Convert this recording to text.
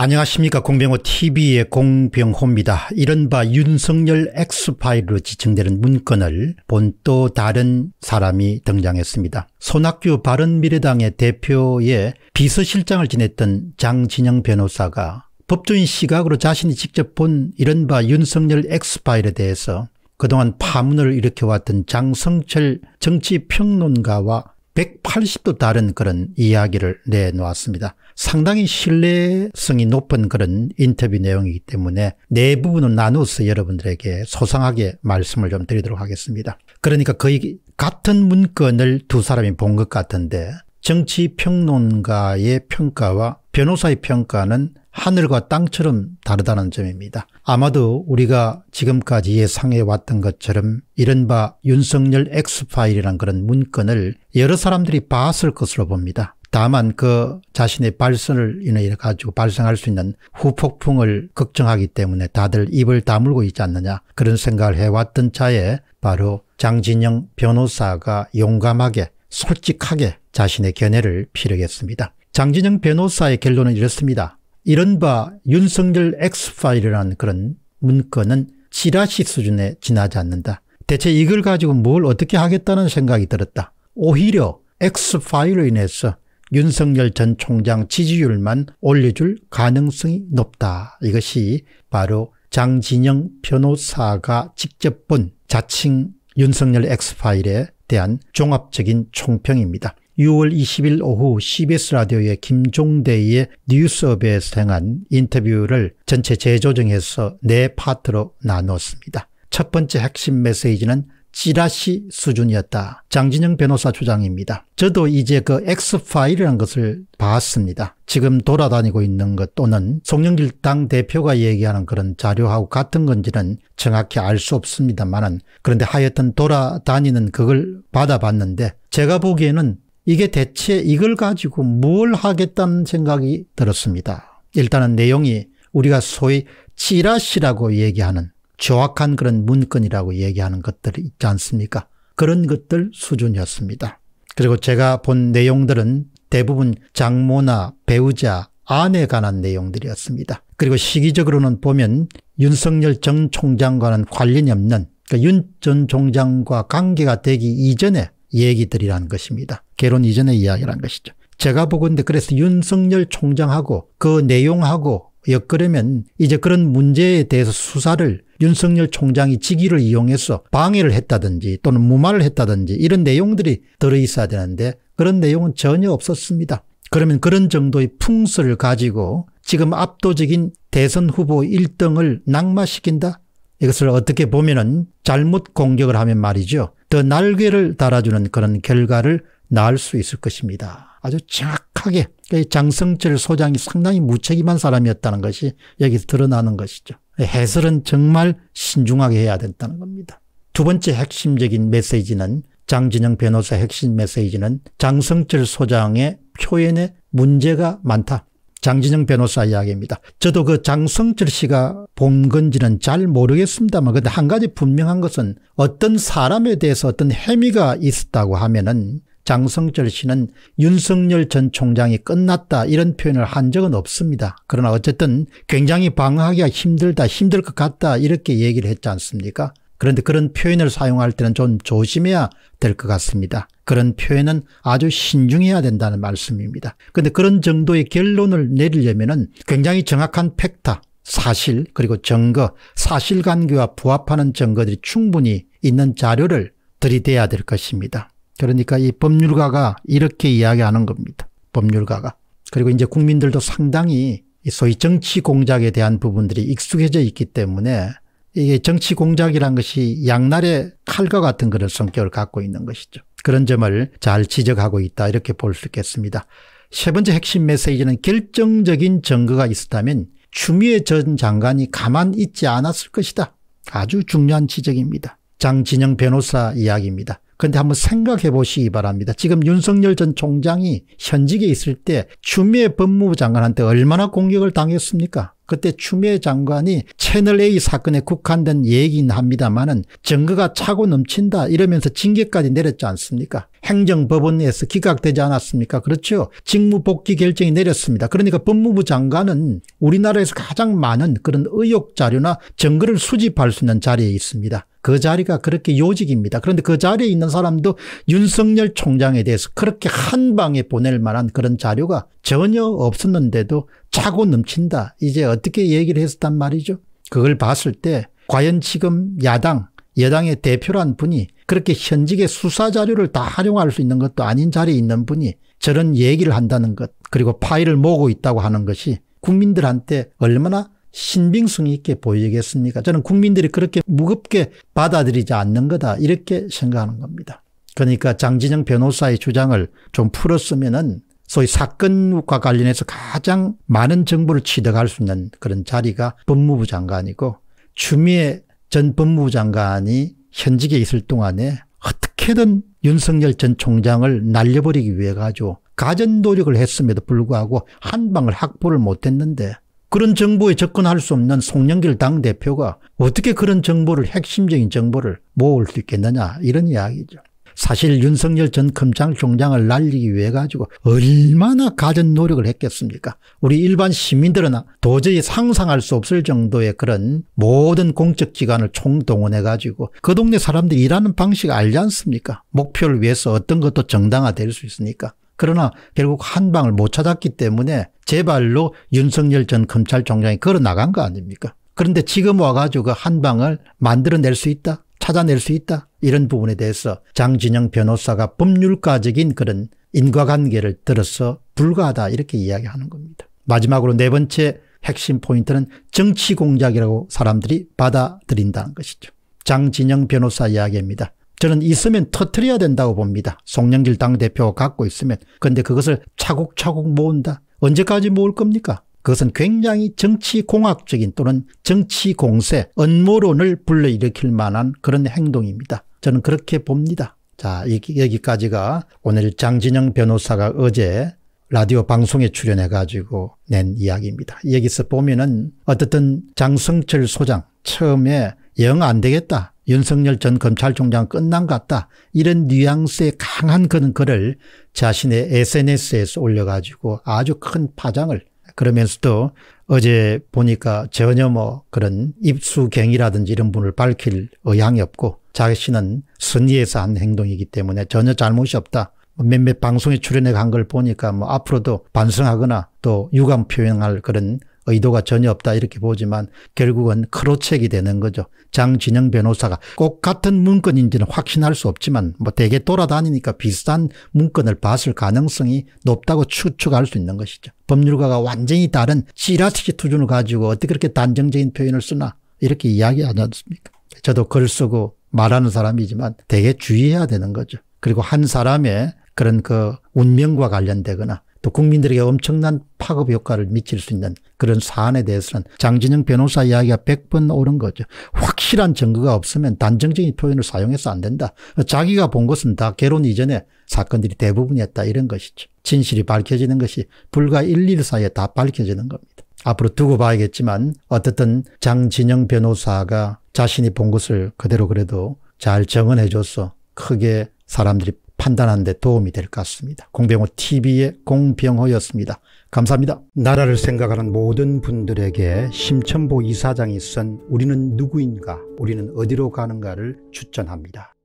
안녕하십니까 공병호TV의 공병호입니다. 이른바 윤석열 X파일로 지칭되는 문건을 본 또 다른 사람이 등장했습니다. 손학규 바른미래당의 대표의 비서실장을 지냈던 장진영 변호사가 법조인 시각으로 자신이 직접 본 이른바 윤석열 X파일에 대해서 그동안 파문을 일으켜왔던 장성철 정치평론가와 180도 다른 그런 이야기를 내놓았습니다. 상당히 신뢰성이 높은 그런 인터뷰 내용이기 때문에 네 부분은 나누어서 여러분들에게 소상하게 말씀을 좀 드리도록 하겠습니다. 그러니까 거의 같은 문건을 두 사람이 본 것 같은데 정치평론가의 평가와 변호사의 평가는 하늘과 땅처럼 다르다는 점입니다. 아마도 우리가 지금까지 예상해 왔던 것처럼 이른바 윤석열 X파일이란 그런 문건을 여러 사람들이 봤을 것으로 봅니다. 다만 그 자신의 발선을 인해 가지고 발생할 수 있는 후폭풍을 걱정하기 때문에 다들 입을 다물고 있지 않느냐 그런 생각을 해왔던 차에 바로 장진영 변호사가 용감하게 솔직하게 자신의 견해를 피력했습니다. 장진영 변호사의 결론은 이렇습니다. 이른바 윤석열 X파일이라는 그런 문건은 지라시 수준에 지나지 않는다. 대체 이걸 가지고 뭘 어떻게 하겠다는 생각이 들었다. 오히려 X파일로 인해서 윤석열 전 총장 지지율만 올려줄 가능성이 높다. 이것이 바로 장진영 변호사가 직접 본 자칭 윤석열 X파일에 대한 종합적인 총평입니다. 6월 20일 오후 CBS 라디오의 김종대의 뉴스업에서 행한 인터뷰를 전체 재조정해서 네 파트로 나눴습니다. 첫 번째 핵심 메시지는 찌라시 수준이었다. 장진영 변호사 주장입니다. 저도 이제 그 X파일이라는 것을 봤습니다. 지금 돌아다니고 있는 것 또는 송영길 당 대표가 얘기하는 그런 자료하고 같은 건지는 정확히 알 수 없습니다만은 그런데 하여튼 돌아다니는 그걸 받아봤는데 제가 보기에는 이게 대체 이걸 가지고 뭘 하겠다는 생각이 들었습니다. 일단은 내용이 우리가 소위 찌라시라고 얘기하는 조악한 그런 문건이라고 얘기하는 것들 있지 않습니까? 그런 것들 수준이었습니다. 그리고 제가 본 내용들은 대부분 장모나 배우자, 아내에 관한 내용들이었습니다. 그리고 시기적으로는 보면 윤석열 전 총장과는 관련이 없는 그러니까 윤전 총장과 관계가 되기 이전의 얘기들이라는 것입니다. 개론 이전의 이야기란 것이죠. 제가 보건데 그래서 윤석열 총장하고 그 내용하고 엮으려면 이제 그런 문제에 대해서 수사를 윤석열 총장이 직위를 이용해서 방해를 했다든지 또는 무마를 했다든지 이런 내용들이 들어있어야 되는데 그런 내용은 전혀 없었습니다. 그러면 그런 정도의 풍수를 가지고 지금 압도적인 대선 후보 1등을 낙마시킨다? 이것을 어떻게 보면 은 잘못 공격을 하면 말이죠. 더 날개를 달아주는 그런 결과를 나을 수 있을 것입니다. 아주 정확하게 그 장성철 소장이 상당히 무책임한 사람이었다는 것이 여기서 드러나는 것이죠. 해설은 정말 신중하게 해야 된다는 겁니다. 두 번째 핵심적인 메시지는 장진영 변호사 핵심 메시지는 장성철 소장의 표현에 문제가 많다. 장진영 변호사 이야기입니다. 저도 그 장성철 씨가 본 건지는 잘 모르겠습니다만 근데 한 가지 분명한 것은 어떤 사람에 대해서 어떤 혐의가 있었다고 하면은 장성철 씨는 윤석열 전 총장이 끝났다 이런 표현을 한 적은 없습니다. 그러나 어쨌든 굉장히 방어하기가 힘들다 힘들 것 같다 이렇게 얘기를 했지 않습니까 그런데 그런 표현을 사용할 때는 좀 조심해야 될 것 같습니다. 그런 표현은 아주 신중해야 된다는 말씀입니다. 그런데 그런 정도의 결론을 내리려면 굉장히 정확한 팩타, 사실 그리고 증거, 사실관계와 부합하는 증거들이 충분히 있는 자료를 들이대야 될 것입니다. 그러니까 이 법률가가 이렇게 이야기하는 겁니다. 법률가가. 그리고 이제 국민들도 상당히 소위 정치 공작에 대한 부분들이 익숙해져 있기 때문에 이게 정치 공작이란 것이 양날의 칼과 같은 그런 성격을 갖고 있는 것이죠. 그런 점을 잘 지적하고 있다 이렇게 볼 수 있겠습니다. 세 번째 핵심 메시지는 결정적인 증거가 있었다면 추미애 전 장관이 가만 있지 않았을 것이다. 아주 중요한 지적입니다. 장진영 변호사 이야기입니다. 그런데 한번 생각해 보시기 바랍니다. 지금 윤석열 전 총장이 현직에 있을 때 추미애 법무부 장관한테 얼마나 공격을 당했습니까? 그때 추미애 장관이 채널A 사건에 국한된 얘기긴 합니다마는 증거가 차고 넘친다 이러면서 징계까지 내렸지 않습니까? 행정법원에서 기각되지 않았습니까? 그렇죠. 직무복귀 결정이 내렸습니다. 그러니까 법무부 장관은 우리나라에서 가장 많은 그런 의혹 자료나 증거를 수집할 수 있는 자리에 있습니다. 그 자리가 그렇게 요직입니다. 그런데 그 자리에 있는 사람도 윤석열 총장에 대해서 그렇게 한 방에 보낼 만한 그런 자료가 전혀 없었는데도 차고 넘친다. 이제 어떻게 얘기를 했었단 말이죠. 그걸 봤을 때 과연 지금 야당 여당의 대표란 분이 그렇게 현직의 수사 자료를 다 활용할 수 있는 것도 아닌 자리에 있는 분이 저런 얘기를 한다는 것 그리고 파일을 모으고 있다고 하는 것이 국민들한테 얼마나 신빙성 이 있게 보이겠습니까? 저는 국민들이 그렇게 무겁게 받아들이지 않는 거다 이렇게 생각하는 겁니다. 그러니까 장진영 변호사의 주장을 좀 풀었으면은 소위 사건과 관련해서 가장 많은 정보를 취득할 수 있는 그런 자리가 법무부 장관이고 추미애 전 법무부 장관이 현직에 있을 동안에 어떻게든 윤석열 전 총장을 날려버리기 위해 가지고 가전 노력을 했음에도 불구하고 한 방을 확보를 못했는데 그런 정보에 접근할 수 없는 송영길 당대표가 어떻게 그런 정보를 핵심적인 정보를 모을 수 있겠느냐 이런 이야기죠. 사실 윤석열 전 검찰총장을 날리기 위해 가지고 얼마나 가진 노력을 했겠습니까 우리 일반 시민들은 도저히 상상할 수 없을 정도의 그런 모든 공적기관을 총동원해 가지고 그 동네 사람들이 일하는 방식 알지 않습니까 목표를 위해서 어떤 것도 정당화될 수 있으니까 그러나 결국 한 방을 못 찾았기 때문에 제발로 윤석열 전 검찰총장이 걸어 나간 거 아닙니까? 그런데 지금 와가지고 한 방을 만들어낼 수 있다? 찾아낼 수 있다? 이런 부분에 대해서 장진영 변호사가 법률가적인 그런 인과관계를 들어서 불가하다 이렇게 이야기하는 겁니다. 마지막으로 네 번째 핵심 포인트는 정치 공작이라고 사람들이 받아들인다는 것이죠. 장진영 변호사 이야기입니다. 저는 있으면 터트려야 된다고 봅니다. 송영길 당대표가 갖고 있으면. 그런데 그것을 차곡차곡 모은다. 언제까지 모을 겁니까? 그것은 굉장히 정치공학적인 또는 정치공세, 언모론을 불러일으킬 만한 그런 행동입니다. 저는 그렇게 봅니다. 자 여기까지가 오늘 장진영 변호사가 어제 라디오 방송에 출연해가지고 낸 이야기입니다. 여기서 보면은 어쨌든 장성철 소장 처음에 영안 되겠다. 윤석열 전 검찰총장 끝난 것 같다. 이런 뉘앙스의 강한 그는 글을 자신의 SNS에서 올려가지고 아주 큰 파장을 그러면서도 어제 보니까 전혀 뭐 그런 입수경이라든지 이런 분을 밝힐 의향이 없고 자신은 선의에서 한 행동이기 때문에 전혀 잘못이 없다. 뭐 몇몇 방송에 출연해 간 걸 보니까 뭐 앞으로도 반성하거나 또 유감 표현할 그런 의도가 전혀 없다 이렇게 보지만 결국은 크로책이 되는 거죠. 장진영 변호사가 꼭 같은 문건인지는 확신할 수 없지만 뭐 대개 돌아다니니까 비슷한 문건을 봤을 가능성이 높다고 추측할 수 있는 것이죠. 법률가가 완전히 다른 지라치기 투준을 가지고 어떻게 그렇게 단정적인 표현을 쓰나 이렇게 이야기하지 않습니까? 저도 글 쓰고 말하는 사람이지만 대개 주의해야 되는 거죠. 그리고 한 사람의 그런 그 운명과 관련되거나 또 국민들에게 엄청난 파급 효과를 미칠 수 있는 그런 사안에 대해서는 장진영 변호사 이야기가 100번 옳은 거죠. 확실한 증거가 없으면 단정적인 표현을 사용해서 안 된다. 자기가 본 것은 다 개론 이전에 사건들이 대부분이었다 이런 것이죠. 진실이 밝혀지는 것이 불과 1, 2일 사이에 다 밝혀지는 겁니다. 앞으로 두고 봐야겠지만 어쨌든 장진영 변호사가 자신이 본 것을 그대로 그래도 잘 정언해줘서 크게 사람들이 판단하는 데 도움이 될 것 같습니다. 공병호 TV의 공병호였습니다. 감사합니다. 나라를 생각하는 모든 분들에게 심천보 이사장이 쓴 우리는 누구인가 우리는 어디로 가는가를 추천합니다.